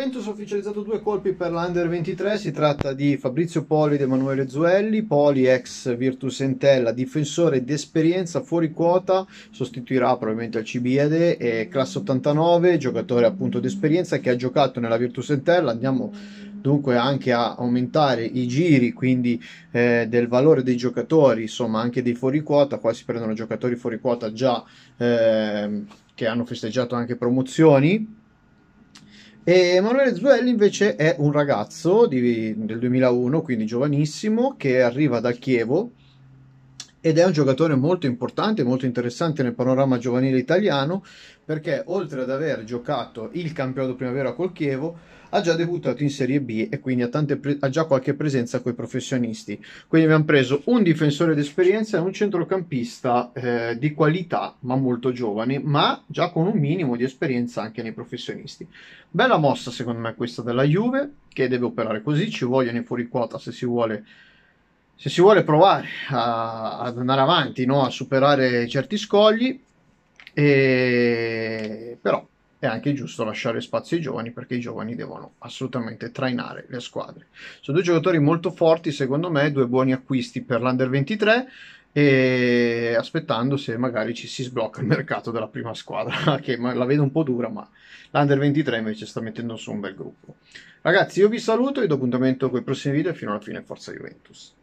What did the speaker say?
Juventus ha ufficializzato due colpi per l'Under 23, si tratta di Fabrizio Poli ed Emanuele Zuelli, Poli ex Virtus Entella, difensore d'esperienza fuori quota, sostituirà probabilmente al Cibiade, e classe 89, giocatore appunto d'esperienza che ha giocato nella Virtus Entella, andiamo dunque anche a aumentare i giri quindi eh, del valore dei giocatori insomma anche dei fuori quota qua si prendono giocatori fuori quota già eh, che hanno festeggiato anche promozioni e Emanuele Zuelli invece è un ragazzo di, del 2001, quindi giovanissimo, che arriva dal Chievo, ed è un giocatore molto importante, molto interessante nel panorama giovanile italiano perché oltre ad aver giocato il campionato primavera col Chievo ha già debuttato in Serie B e quindi ha, pre- ha già qualche presenza con i professionisti. Quindi abbiamo preso un difensore d'esperienza e un centrocampista eh, di qualità ma molto giovane, ma già con un minimo di esperienza anche nei professionisti. Bella mossa secondo me questa della Juve che deve operare così, ci vogliono i fuori quota se si vuole se si vuole provare a, ad andare avanti, no? a superare certi scogli, e... però è anche giusto lasciare spazio ai giovani perché i giovani devono assolutamente trainare le squadre. Sono due giocatori molto forti, secondo me, due buoni acquisti per l'Under 23 e aspettando se magari ci si sblocca il mercato della prima squadra, che la vedo un po' dura, ma l'Under 23 invece sta mettendo su un bel gruppo. Ragazzi, io vi saluto e do appuntamento con i prossimi video fino alla fine Forza Juventus.